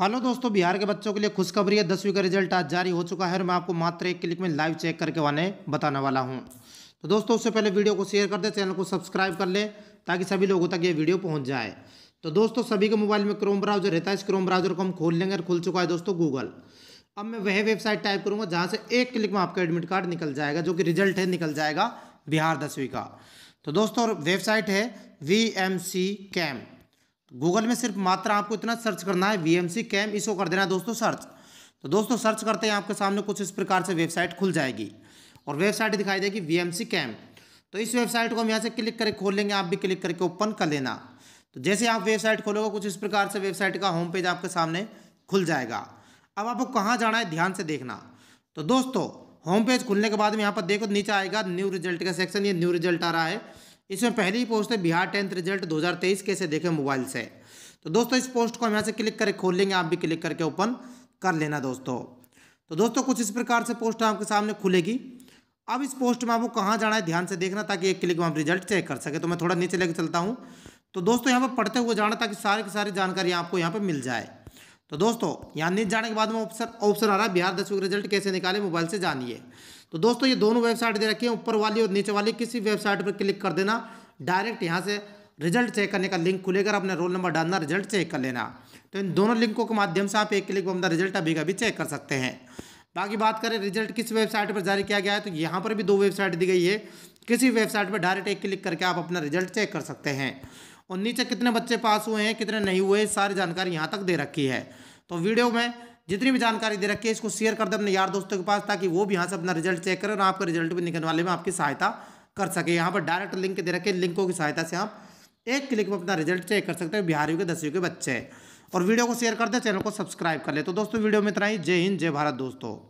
hello हाँ दोस्तों बिहार के बच्चों के लिए खुशखबरी है दसवीं का रिजल्ट आज जारी हो चुका है और मैं आपको मात्र एक क्लिक में लाइव चेक करके वाने बताने वाला हूं तो दोस्तों उससे पहले वीडियो को शेयर कर दें चैनल को सब्सक्राइब कर लें ताकि सभी लोगों तक ये वीडियो पहुंच जाए तो दोस्तों सभी के मोबाइल में क्रोम ब्राउजर रहता है इस क्रोम ब्राउजर को हम खोल लेंगे और खुल चुका है दोस्तों गूगल अब मैं वह वेबसाइट टाइप करूँगा जहाँ से एक क्लिक में आपका एडमिट कार्ड निकल जाएगा जो कि रिजल्ट है निकल जाएगा बिहार दसवीं का तो दोस्तों वेबसाइट है V M C cam Google में सिर्फ मात्रा आपको इतना सर्च करना है वीएमसी कैम इसको कर देना है दोस्तों सर्च तो दोस्तों सर्च करते हैं आपके सामने कुछ इस प्रकार से वेबसाइट खुल जाएगी और वेबसाइट दिखाई देगी वी एम सी कैम तो इस वेबसाइट को हम यहाँ से क्लिक करके खोल लेंगे आप भी क्लिक करके ओपन कर लेना तो जैसे आप वेबसाइट खोलोगे कुछ इस प्रकार से वेबसाइट का होम पेज आपके सामने खुल जाएगा अब आपको कहाँ जाना है ध्यान से देखना तो दोस्तों होम पेज खुलने के बाद में यहाँ पर देखो नीचे आएगा न्यू रिजल्ट का सेक्शन ये न्यू रिजल्ट आ रहा है इसमें पहली पोस्ट है बिहार टेंथ रिजल्ट 2023 कैसे देखें मोबाइल से तो दोस्तों इस पोस्ट को हम यहाँ से क्लिक करके खोल लेंगे आप भी क्लिक करके ओपन कर लेना दोस्तों तो दोस्तों कुछ इस प्रकार से पोस्ट आपके सामने खुलेगी अब इस पोस्ट में आपको कहाँ जाना है ध्यान से देखना ताकि एक क्लिक में आप रिजल्ट चेक कर सके तो मैं थोड़ा नीचे लेकर चलता हूँ तो दोस्तों यहाँ पर पढ़ते हुए जाना ताकि सारी की सारी जानकारी आपको यहाँ पर मिल जाए तो दोस्तों यहाँ नीचे जाने के बाद में ऑप्शन ऑप्शन आ रहा है बिहार दसवीं रिजल्ट कैसे निकाले मोबाइल से जानिए तो दोस्तों ये दोनों वेबसाइट दे रखी है ऊपर वाली और नीचे वाली किसी वेबसाइट पर क्लिक कर देना डायरेक्ट यहाँ से रिजल्ट चेक करने का लिंक खुलेगा अपने रोल नंबर डालना रिजल्ट चेक कर लेना तो इन दोनों लिंकों के माध्यम से आप एक क्लिक पर अपना रिजल्ट अभी कभी चेक कर सकते हैं बाकी बात करें रिजल्ट किस वेबसाइट पर जारी किया गया है तो यहाँ पर भी दो वेबसाइट दी गई है किसी वेबसाइट पर डायरेक्ट एक क्लिक करके आप अपना रिजल्ट चेक कर सकते हैं और नीचे कितने बच्चे पास हुए हैं कितने नहीं हुए सारी जानकारी यहाँ तक दे रखी है तो वीडियो में जितनी भी जानकारी दे रखी है इसको शेयर कर दे अपने यार दोस्तों के पास ताकि वो भी यहाँ से अपना रिजल्ट चेक करें और आपके रिजल्ट भी निकलने वाले में आपकी सहायता कर सके यहाँ पर डायरेक्ट लिंक दे रखे लिंकों की सहायता से आप एक क्लिक में अपना रिजल्ट चेक कर सकते हैं बिहारियों के दसवीं के बच्चे और वीडियो को शेयर कर दे चैनल को सब्सक्राइब कर ले तो दोस्तों वीडियो में इतना ही जय हिंद जय भारत दोस्तों